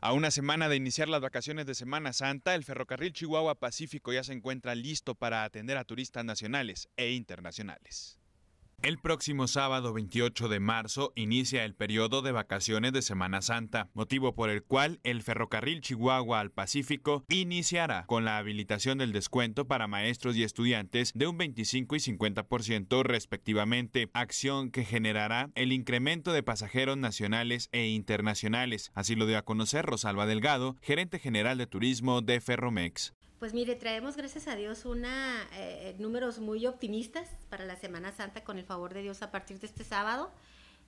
A una semana de iniciar las vacaciones de Semana Santa, el ferrocarril Chihuahua Pacífico ya se encuentra listo para atender a turistas nacionales e internacionales. El próximo sábado 28 de marzo inicia el periodo de vacaciones de Semana Santa, motivo por el cual el ferrocarril Chihuahua al Pacífico iniciará con la habilitación del descuento para maestros y estudiantes de un 25 y 50% respectivamente, acción que generará el incremento de pasajeros nacionales e internacionales. Así lo dio a conocer Rosalba Delgado, gerente general de turismo de Ferromex. Pues mire, traemos gracias a Dios una eh, números muy optimistas para la Semana Santa con el favor de Dios a partir de este sábado.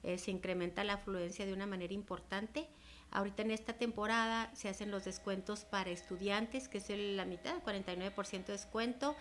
Eh, se incrementa la afluencia de una manera importante. Ahorita en esta temporada se hacen los descuentos para estudiantes, que es la mitad, 49% de descuento.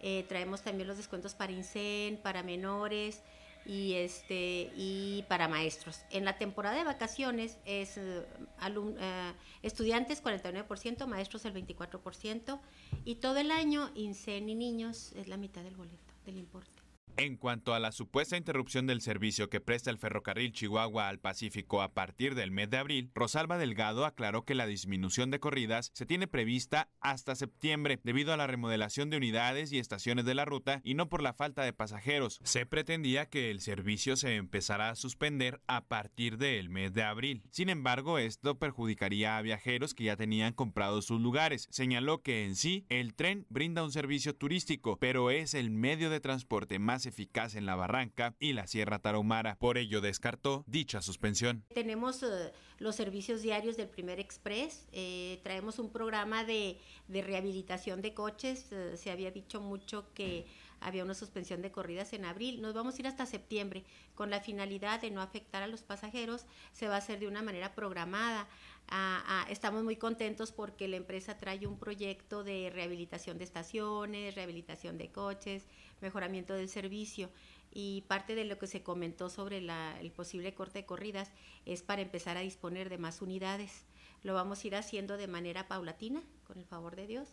Eh, traemos también los descuentos para incen, para menores, y, este, y para maestros. En la temporada de vacaciones es eh, eh, estudiantes 49%, maestros el 24% y todo el año INSEN y niños es la mitad del boleto, del importe. En cuanto a la supuesta interrupción del servicio que presta el ferrocarril Chihuahua al Pacífico a partir del mes de abril, Rosalba Delgado aclaró que la disminución de corridas se tiene prevista hasta septiembre debido a la remodelación de unidades y estaciones de la ruta y no por la falta de pasajeros. Se pretendía que el servicio se empezara a suspender a partir del mes de abril. Sin embargo, esto perjudicaría a viajeros que ya tenían comprados sus lugares. Señaló que en sí el tren brinda un servicio turístico, pero es el medio de transporte más eficaz en la Barranca y la Sierra Tarahumara. Por ello descartó dicha suspensión. Tenemos eh, los servicios diarios del Primer Express, eh, traemos un programa de, rehabilitación de coches, eh, se había dicho mucho que había una suspensión de corridas en abril, nos vamos a ir hasta septiembre, con la finalidad de no afectar a los pasajeros, se va a hacer de una manera programada. Ah, ah, estamos muy contentos porque la empresa trae un proyecto de rehabilitación de estaciones, rehabilitación de coches, mejoramiento del servicio y parte de lo que se comentó sobre el posible corte de corridas es para empezar a disponer de más unidades. Lo vamos a ir haciendo de manera paulatina, con el favor de Dios,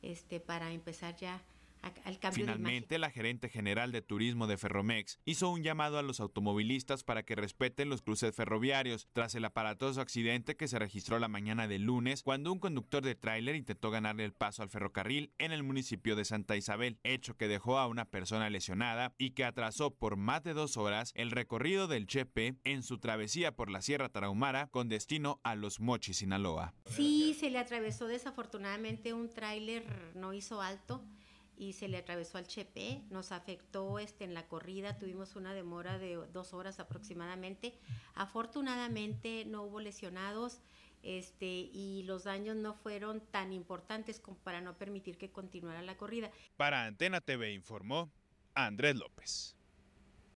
este, para empezar ya Finalmente, la gerente general de turismo de Ferromex hizo un llamado a los automovilistas para que respeten los cruces ferroviarios tras el aparatoso accidente que se registró la mañana del lunes cuando un conductor de tráiler intentó ganarle el paso al ferrocarril en el municipio de Santa Isabel, hecho que dejó a una persona lesionada y que atrasó por más de dos horas el recorrido del Chepe en su travesía por la Sierra Tarahumara con destino a Los Mochis, Sinaloa. Sí, se le atravesó desafortunadamente un tráiler, no hizo alto y se le atravesó al Chepe, nos afectó este, en la corrida, tuvimos una demora de dos horas aproximadamente. Afortunadamente no hubo lesionados este, y los daños no fueron tan importantes como para no permitir que continuara la corrida. Para Antena TV informó Andrés López.